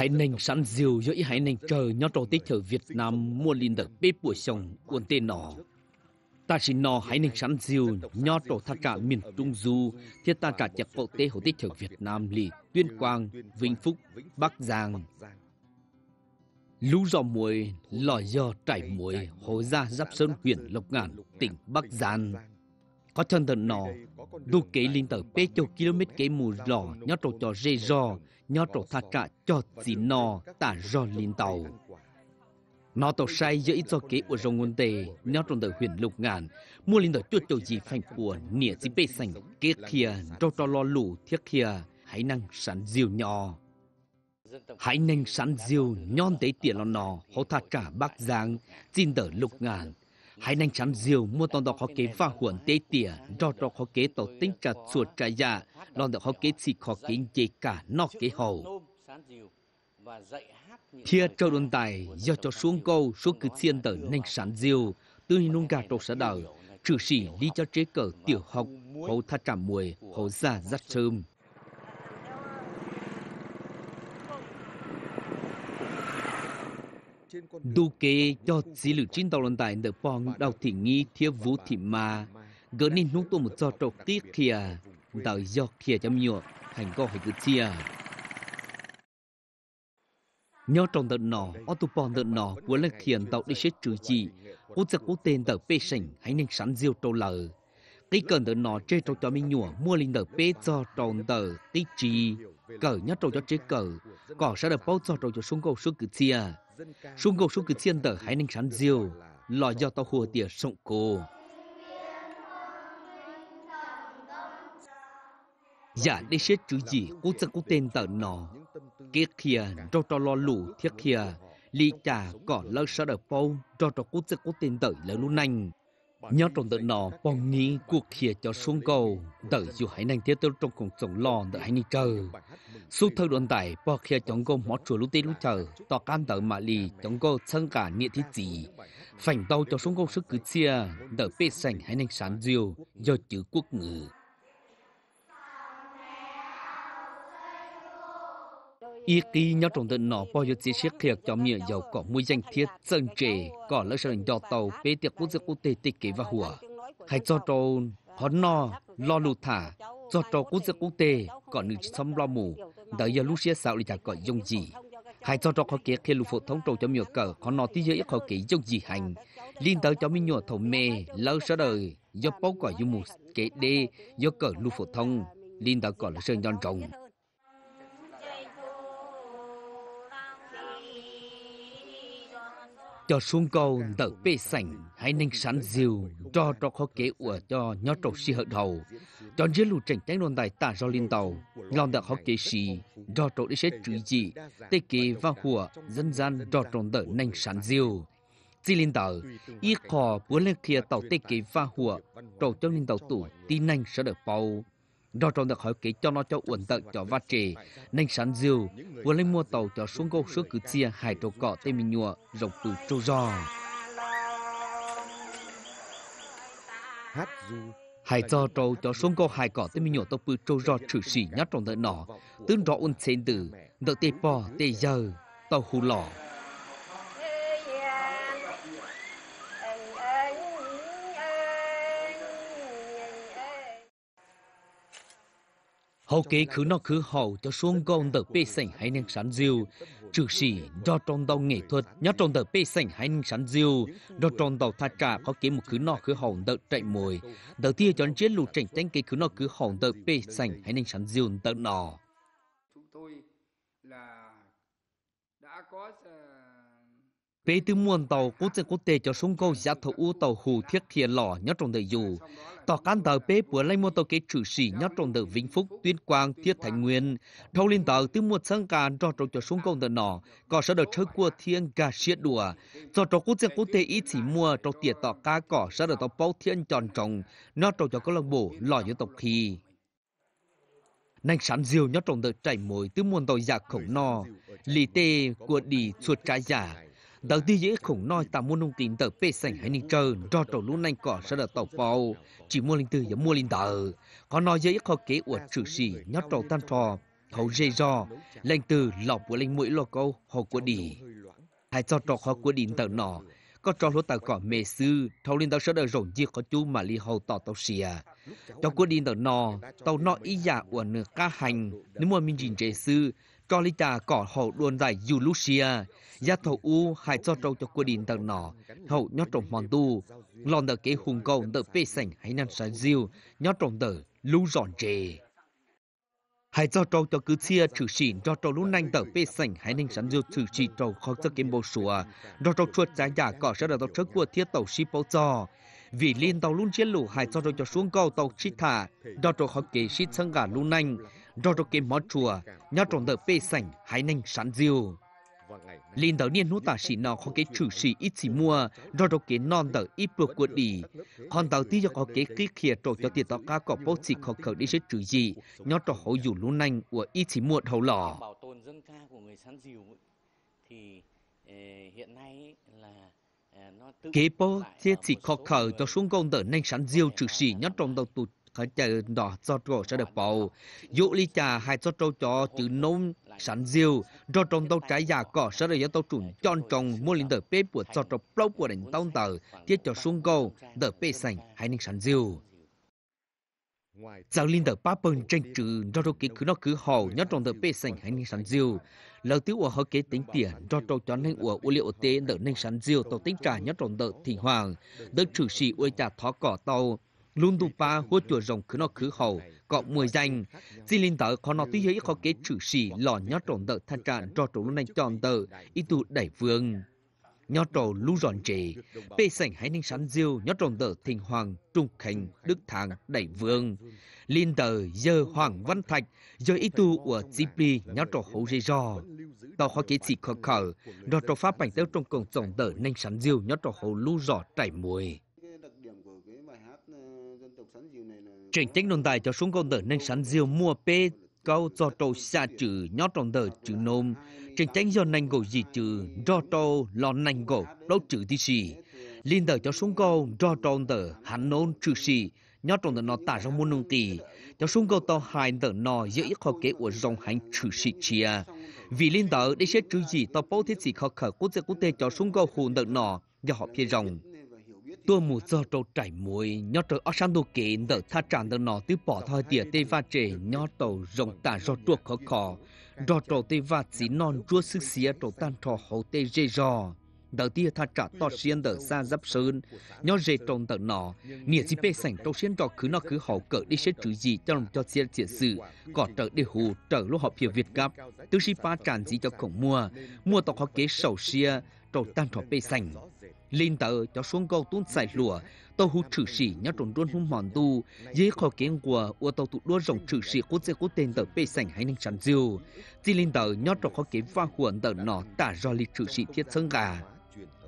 Hãy Ninh sẵn dìu dưới hãy Ninh chờ nhó trò tích thở Việt Nam mua linh đợt bếp buổi sông uôn tên nọ. Ta chỉ nọ hãy Ninh sẵn dìu nhó trò thắt cả miền Trung Du thiết ta cả chặt bộ tế hồ tích thở Việt Nam lì Tuyên Quang, Vĩnh Phúc, Bắc Giang. Lũ giò muối, lòi giò trải muối, hồ ra giáp sơn huyện Lộc Ngạn, tỉnh Bắc Giang có thân thần nó đu kỹ linh tờ bê chô km kỹ mù rò nhó trổ cho rê rò nhó trổ thà trạ cho chỉ nò tả rò linh tàu nó tàu sai giữa ít do kế của rồng ngôn tề nhó trong tờ huyền lục ngàn mua linh tờ chuột châu gì phanh của nịa chỉ bê sành kế kia rô cho lo lù thiết kia hãy năng sẵn diều nhỏ hãy năng sẵn diều nhon tế tiền lo nò hô thà trả bác giang xin tờ lục ngàn hãy nhanh chóng diều mua tông đọc khó kế và huẩn tế tỉa do đọc khó kế tổ tính trả chuột trả già lon đọc khó kế chỉ khó kế dễ cả nó kế hậu thia trâu đồn tài do cho xuống câu số cứ xiên tờ nhanh sản diều tư nung gà trộn xã đảo trừ sĩ đi cho chế cờ tiểu học hậu tha trả mùi hậu già rất sớm Đu kê cho xí lử chín tàu lần tại nở bong đào thị nghi thiê vũ thị mà. Gỡ nên nút tôi một giọt trọc tiết kìa. Đào giọt kìa chăm nhựa. Hành có phải cứ chia. Nhớ trong tận nọ, ô tô bò tận nọ của lực thiền tàu đi xét trừ chỉ. Ô giặc ô tên tờ bê sành hãy nên sẵn diêu trâu lờ. Cái cần tận nọ chơi trâu cho mình nhủa mua lên tờ bê cho tròn tờ tích trì cờ nhất trâu cho chế cờ cỏ sẽ được bao giờ trâu cho xuống cầu xuống cửa chia xuống cầu xuống cửa chia tờ hãy nên sẵn diêu lò do tao hùa tỉa sộng cô giả để xét chữ gì cũng sẽ cũng tên tờ nó kia kia trâu trâu lo lũ thiết kia li trà cỏ lơ sợ đờ bao trâu trâu cũng sẽ cũng tên tờ lỡ lũ nành nhớ trong tự nó bọn nghĩ cuộc khịa cho xuống cầu tự dù hãy năng tiếp tiêu trong cùng sống lo tự hãy đi chờ số thơ đoàn tải bỏ kia chống cô mỏ chùa lúc tê lúc chờ tỏ can tự mà lì chống cô sân cả nghĩa thiết gì phảnh đau cho xuống cô sức cứ chia tự bê sành hãy năng sáng diều do chữ quốc ngữ ý kỳ nhỏ trong tận nó bao nhiêu chỉ xét thiệt cho mía giàu có mùi danh thiết dân trề có lỡ sân do tàu bế tiệc quốc gia quốc tế tích kế và hùa hãy cho trâu họ no lo lụt thả cho trâu quốc gia quốc tế có nữ xóm lo mù đã giờ lúc xe sao lại chả có dùng gì hãy cho trâu họ kia khi lục phổ thống trâu cho mía cờ họ nó tí giới họ kỹ dùng gì hành liên tới cho mía nhỏ thầu mê lỡ sở đời do bóng quả dùng mù kế đê do cờ lụt phổ thông liên tới có lỡ sân do trồng cho xuống cầu tự bê sảnh hay nên sẵn diều cho cho khó kế ủa cho nhó trọc si hợp đầu cho dưới lù trình tránh đồn tài tà do liên tàu lòng đợt khó kế si cho trọc đi sẽ trụi dị tê kế và hùa dân gian cho trộn tự nên sẵn diều chỉ liên tàu y khó bốn lên kia tàu tê kế và hùa trọc cho liên tàu tủ tí nành sẽ được bầu do trong được hỏi kỹ cho nó cho uẩn tận cho phát trì nên sản diều vừa lên mua tàu cho xuống câu xuống cử chia hải trâu cỏ tây mình nhùa rộng từ trâu giò hát du hải cho trâu cho xuống câu hải cỏ tây mình nhùa tàu bự trâu giò trừ sỉ nhát trong đợi nọ tướng rõ ổn xén từ đợi tê po tê giờ tàu hù lỏ hầu kế khứ nó khứ hậu cho xuống gông tờ bê sảnh hay nên sẵn diêu. Trừ sĩ do trong đầu nghệ thuật, nhớ trong tờ bê sảnh hay nên sẵn diêu. Do trong đầu thạch cả có kế một khứ nó khứ hậu tờ chạy mồi. Đầu tiên cho anh chiến lù trình tranh kế khứ nó khứ hậu tờ bê sảnh hay nên sẵn diêu tờ nọ. bé từ muôn tàu cũng sẽ có thể cho sung câu giá thầu u tàu hù thiết thiền lò nhất trong đời dù tàu can tàu bé bữa lấy mua tàu kế trừ sĩ nhất trong đời vĩnh phúc tuyên quang thiết thành nguyên thâu lên tàu từ mua sân can cho trong cho sung câu đời nọ có sở được chơi cua thiên gà xiết đùa cho trong cũng sẽ có thể ít chỉ mua trâu tiệt tàu cá cỏ sở được tàu bao thiên tròn trồng nhất trong cho câu lạc bộ lò như tộc khi nành sắn diều nhất trong đời chảy mồi từ muôn tàu giả khổng no lì tê của đi chuột trái giả Đầu tiên dễ khủng nói ta muốn nông tín tờ bê sảnh hay ninh trơ, cho trò lũ nành cỏ sẽ đợt tàu phào, chỉ mua linh tư và mua linh tờ. Có nói dễ khó kế uột trừ sĩ, nhót trò tan trò, hậu dê do, linh từ lọc của linh mũi lo câu, hồ của đỉ. hay cho trò họ của đỉnh tờ nọ, có trò lúa tàu cỏ mê sư, thâu linh tàu sẽ đợi rộn dì có chú mà li hầu tỏ tàu xìa. Cho của đỉnh tờ nọ, tàu nọ ý giả uột nửa ca hành, nếu mà mình nhìn trẻ sư, có lý cỏ hậu đồn dài dù Lucia, gia thầu u hay cho trâu cho quy định tầng nọ, hậu nhót trồng hoàn tu, lòn tờ kế hùng cầu tờ bê sảnh hay năng sáng diêu, nhót trồng tờ lưu giòn trề. Hãy cho trâu cho cứ chia trừ xỉn cho trâu lúc nanh tờ bê sảnh hay nên sáng diêu trừ xỉ trâu khó cho kiếm bầu sùa, do trâu chuột trái giả cỏ sẽ được tàu trước của thiết tàu ship bầu cho. Vì liên tàu luôn chiến lũ hãy cho trâu cho xuống cầu tàu chi thả, do trâu khó kế xít sân gà lúc nanh, rồi rồi kiếm mó chùa, nhó trộn đỡ phê sảnh, hái nanh sán diêu. Linh đầu niên nút tả sĩ nó có cái trừ sĩ ít xì mua, rồi rồi cái non đỡ ít bừa của đi. Còn đầu cho có cái kí khía trộn cho tiền tóc cá có bố sĩ khó khởi đi rất trừ gì, nhó trộn hậu dụ lũ nanh của ít xì mua hậu lò. Bảo tồn dân ca của người sán diều thì ờ, hiện nay là ờ, kế bố thiết chỉ khó khởi cho xuống công đỡ nanh sán diêu trừ sĩ nhó trộn đầu tụt khởi chờ đỏ giọt gỗ sẽ được bầu dụ lý trà hai giọt trâu chó chữ nôn sẵn diều rồi trong tàu trái giả cỏ sẽ được do tàu trùn chọn chồng mua lên tờ bếp của giọt trâu lâu của đánh tàu tờ thiết cho xuống cầu tờ bê sành hay nên sẵn diều Giáo linh tờ ba bần tranh trừ do đô ký cứ nó cứ hầu nhớ trong tờ bê sành hay nên sản diêu lời tiêu của họ kế tính tiền do trâu cho nên của u liệu tế tờ nên sản diêu tàu tính trả nhớ trong tờ thị hoàng tờ trừ sĩ uy trả thó cỏ tàu lundupa hua chùa rồng khứ nó khứ hầu có mùi danh chỉ linh tờ khó nó tí ấy khó kế trừ sĩ lò nhó trộn tờ thanh trạng cho trộn lúc này tròn tờ ý tụ đẩy vương nhó trộn lưu ròn trề bê sảnh hãy ninh sán diêu nhó trộn tờ thình hoàng trung khánh đức thàng đẩy vương linh tờ giờ hoàng văn thạch giờ ý tu của gp nhó trộn hấu dây rò tàu khó kế chỉ khó khờ đo trộn pháp bảnh tớ trong cổng tổng tờ ninh sán diêu nhó trộn hấu lưu rò trải mùi Trình chính nôn tài cho xuống con tờ nên sẵn diều mua bê câu do trâu xa trừ nhó tròn tờ chữ nôm. Trình chính do nành gỗ gì trừ do trâu lo nành gỗ đốt chữ tí xì. Linh tờ cho xuống câu do tròn tờ hắn nôn chữ xì nhó tròn tờ nó tả ra môn nông kỳ Cho xuống câu tàu hai tờ nó dễ ít khó kế của dòng hành chữ xì chia. Vì linh tờ để sẽ chữ gì tàu bố thiết gì khó khởi quốc gia quốc tế cho xuống câu hồn tờ nó do họ phía rồng tua mù do trâu chảy mũi nhớ trời ở sang đồ kỹ nợ tha tràn nợ nọ tứ bỏ thôi địa tê va trẻ nhớ tàu rộng tả do trua khó khó do trâu tê va chỉ non chua sức xía trâu tan trò hậu tê dê rò đầu tiên tha trả to xiên đỡ xa dấp sơn nhớ dê trồng tận nọ nghĩa chỉ bê sảnh trâu xiên trò cứ nó cứ hậu cỡ đi xét chữ gì cho lòng cho xiên triển sự cỏ trở đi hù trở lúc họ phía việt gặp tư si ba tràn gì cho khổng mua mua tộc họ kế sầu xia trâu tan trò bê sảnh linh tờ cho xuống cầu tún xài lụa tàu hút trừ sĩ nhớ trốn đuôn hung mòn tu dễ khó kiến của u tàu tụ đua rồng trừ sĩ quốc gia quốc tên tờ bê sảnh hay ninh chắn diêu chỉ linh tờ nhớ trò khó kiến pha huẩn tờ nọ tả do lịch trừ sĩ thiết sơn gà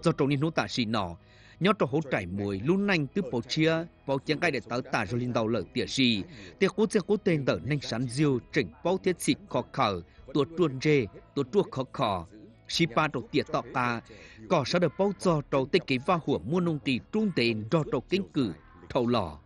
do trốn nên hút tả sĩ nọ nhớ trò hỗ trải mùi lún nhanh từ bầu chia bầu chiến gai để tớ tả do linh tàu lở tiệt sĩ tiệt quốc gia quốc tên tờ ninh chắn diêu chỉnh bao thiết sĩ khó khở tuột chuồn rê tuột chuột khó khở Sipa trâu tiệt tọ ta, có sao được bao giờ trâu tích kế vào hủa mua nông kỳ trung tiền do trâu kinh cử, thầu lò.